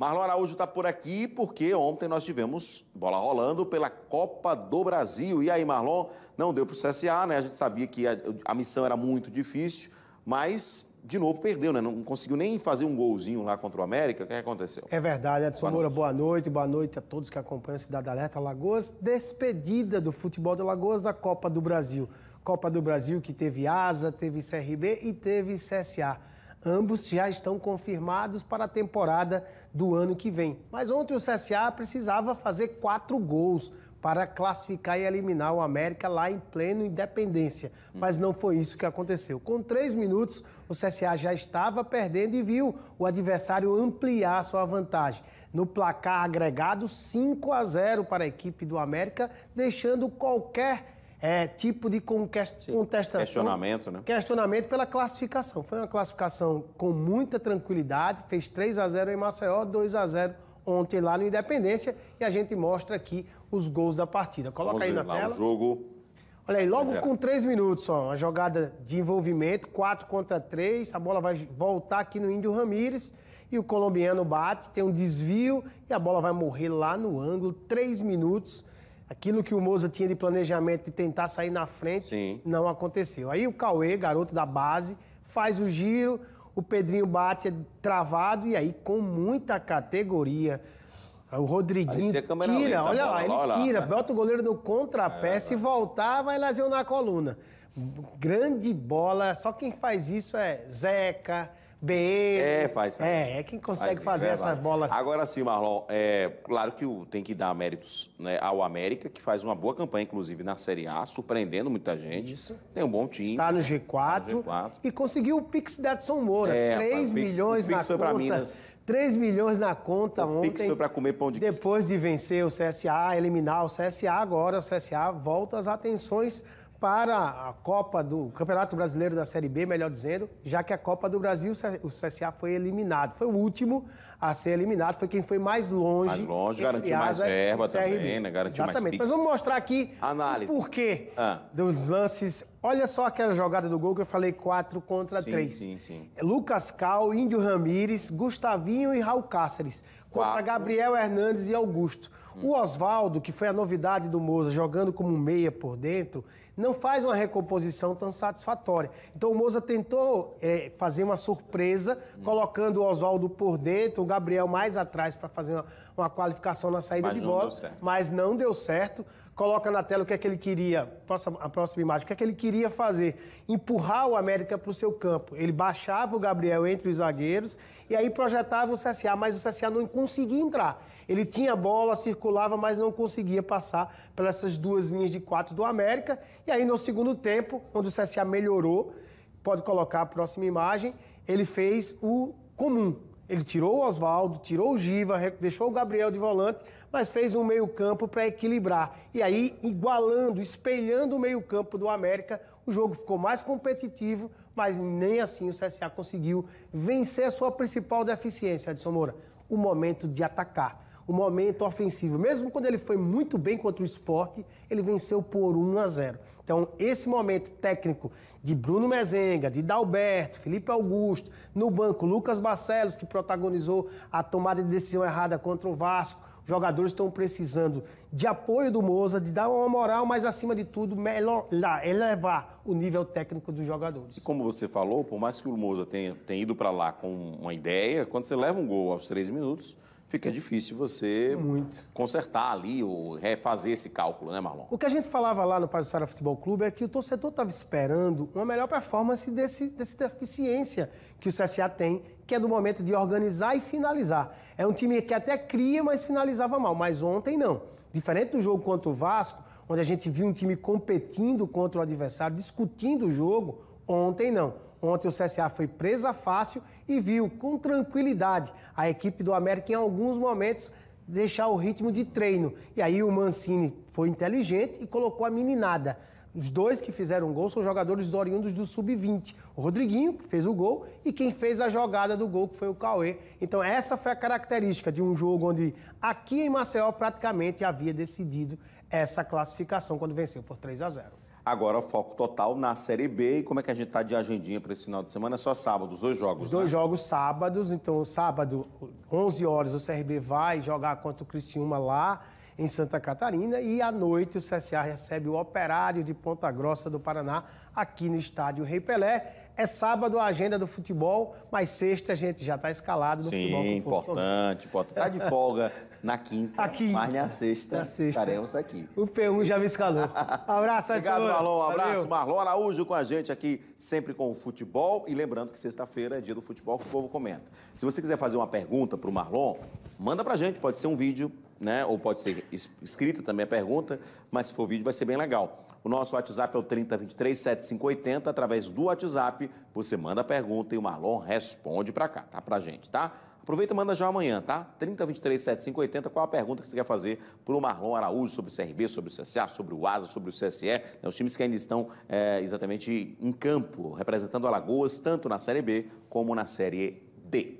Marlon Araújo está por aqui porque ontem nós tivemos bola rolando pela Copa do Brasil. E aí, Marlon, não deu para o CSA, né? A gente sabia que a, a, missão era muito difícil, mas de novo perdeu, né? Não conseguiu nem fazer um golzinho lá contra o América. O que aconteceu? É verdade, Edson boa Moura, boa noite. Boa noite a todos que acompanham a Cidade Alerta Lagoas. Despedida do futebol de Lagoas da Copa do Brasil. Copa do Brasil que teve Asa, teve CRB e teve CSA. Ambos já estão confirmados para a temporada do ano que vem. Mas ontem o CSA precisava fazer quatro gols para classificar e eliminar o América lá em pleno independência. Mas não foi isso que aconteceu. Com três minutos, o CSA já estava perdendo e viu o adversário ampliar sua vantagem. No placar agregado, 5 a 0 para a equipe do América, deixando qualquer é, tipo de contestação. Questionamento, né? Questionamento pela classificação. Foi uma classificação com muita tranquilidade, fez 3 a 0 em Maceió, 2 a 0 ontem lá no Independência e a gente mostra aqui os gols da partida. Coloca Vamos aí na tela. O jogo. Olha aí, logo é com 3 minutos, ó, uma jogada de envolvimento, 4 contra 3, a bola vai voltar aqui no Índio Ramírez e o colombiano bate, tem um desvio e a bola vai morrer lá no ângulo, 3 minutos aquilo que o Moza tinha de planejamento de tentar sair na frente Sim. não aconteceu. Aí o Cauê, garoto da base, faz o giro, o Pedrinho bate é travado e aí com muita categoria. O Rodriguinho tira, lenta, olha lá, ele tira, bota o goleiro no contrapé, é, se né? voltar, vai lesionar a coluna. Grande bola, só quem faz isso é Zeca, B. É, faz, faz. É, é quem consegue faz, fazer é essa bola. Agora sim, Marlon, é, claro que tem que dar méritos né, ao América, que faz uma boa campanha, inclusive, na Série A, surpreendendo muita gente. Isso. Tem um bom time. Está no G4. Tá no G4. Tá e conseguiu o Pix da Edson Moura. É, 3 milhões na foi conta. Minas. 3 milhões na conta o ontem. O Pix foi para comer pão de Depois de vencer o CSA, eliminar o CSA, agora o CSA volta as atenções para a Copa do Campeonato Brasileiro da Série B, melhor dizendo, já que a Copa do Brasil, o CSA foi eliminado. Foi o último a ser eliminado, foi quem foi mais longe. Mais longe, garantiu mais verba também, né? Garantiu mais Exatamente. Mas vamos mostrar aqui Análise. o porquê ah. dos lances. Olha só aquela jogada do gol que eu falei 4 contra 3. Sim, sim, sim. Lucas Cal, Índio Ramires, Gustavinho e Raul Cáceres. Contra Quatro. Gabriel Hernandes e Augusto. Hum. O Oswaldo, que foi a novidade do Moza, jogando como meia por dentro, não faz uma recomposição tão satisfatória. Então o Moza tentou é, fazer uma surpresa, colocando o Oswaldo por dentro, o Gabriel mais atrás para fazer uma, uma, qualificação na saída mas de bola, mas não deu certo. Coloca na tela o que é que ele queria, a próxima imagem, o que é que ele queria fazer? Empurrar o América para o seu campo. Ele baixava o Gabriel entre os zagueiros e aí projetava o CSA, mas o CSA não conseguia entrar. Ele tinha bola, circulava, mas não conseguia passar pelas duas linhas de quatro do América e aí no segundo tempo, onde o CSA melhorou, pode colocar a próxima imagem, ele fez o comum. Ele tirou o Oswaldo, tirou o Giva, deixou o Gabriel de volante, mas fez um meio-campo para equilibrar. E aí, igualando, espelhando o meio-campo do América, o jogo ficou mais competitivo, mas nem assim o CSA conseguiu vencer a sua principal deficiência, Edson Moura: o momento de atacar o momento ofensivo. Mesmo quando ele foi muito bem contra o esporte, ele venceu por 1 a 0. Então, esse momento técnico de Bruno Mezenga, de Dalberto, Felipe Augusto, no banco, Lucas Barcelos, que protagonizou a tomada de decisão errada contra o Vasco, jogadores estão precisando de apoio do Moza, de dar uma moral, mas acima de tudo, melhorar, elevar o nível técnico dos jogadores. E como você falou, por mais que o Moza tenha, tenha ido para lá com uma ideia, quando você leva um gol aos três minutos, fica difícil você Muito. consertar ali ou refazer esse cálculo, né, Marlon? O que a gente falava lá no Palmeiras Futebol Clube é que o torcedor estava esperando uma melhor performance desse, desse deficiência que o CSA tem, que é do momento de organizar e finalizar. É um time que até cria, mas finalizava mal, mas ontem não. Diferente do jogo contra o Vasco, onde a gente viu um time competindo contra o adversário, discutindo o jogo, ontem não. Ontem o CSA foi presa fácil e viu com tranquilidade a equipe do América em alguns momentos deixar o ritmo de treino. E aí o Mancini foi inteligente e colocou a meninada. Os dois que fizeram gol são jogadores oriundos do sub-20. O Rodriguinho, que fez o gol, e quem fez a jogada do gol, que foi o Cauê. Então, essa foi a característica de um jogo onde aqui em Maceió praticamente havia decidido essa classificação quando venceu por 3 a 0. Agora, foco total na Série B. E como é que a gente está de agendinha para esse final de semana? É só sábado, os dois jogos. Os dois né? jogos sábados. Então, sábado, 11 horas, o CRB vai jogar contra o Criciúma lá em Santa Catarina. E à noite o CSA recebe o Operário de Ponta Grossa do Paraná, aqui no estádio Rei Pelé. É sábado a agenda do futebol, mas sexta a gente já está escalado no Sim, futebol. Sim, importante, importante. Está de folga na quinta, aqui, mas na sexta, na sexta estaremos aqui. O P1 já me escalou. Abraço, Obrigado, Marlon. Um abraço, Valeu. Marlon Araújo com a gente aqui, sempre com o futebol. E lembrando que sexta-feira é dia do futebol que o povo comenta. Se você quiser fazer uma pergunta para o Marlon, manda para a gente, pode ser um vídeo, né? Ou pode ser escrita também a pergunta, mas se for vídeo vai ser bem legal. O nosso WhatsApp é o 3023 7580. Através do WhatsApp, você manda a pergunta e o Marlon responde para cá, tá? Pra gente, tá? Aproveita e manda já amanhã, tá? 3023 7580. Qual a pergunta que você quer fazer pro Marlon Araújo sobre o CRB, sobre o CSA, sobre o ASA, sobre o CSE? Né? Os times que ainda estão é, exatamente em campo, representando Alagoas, tanto na Série B como na Série D.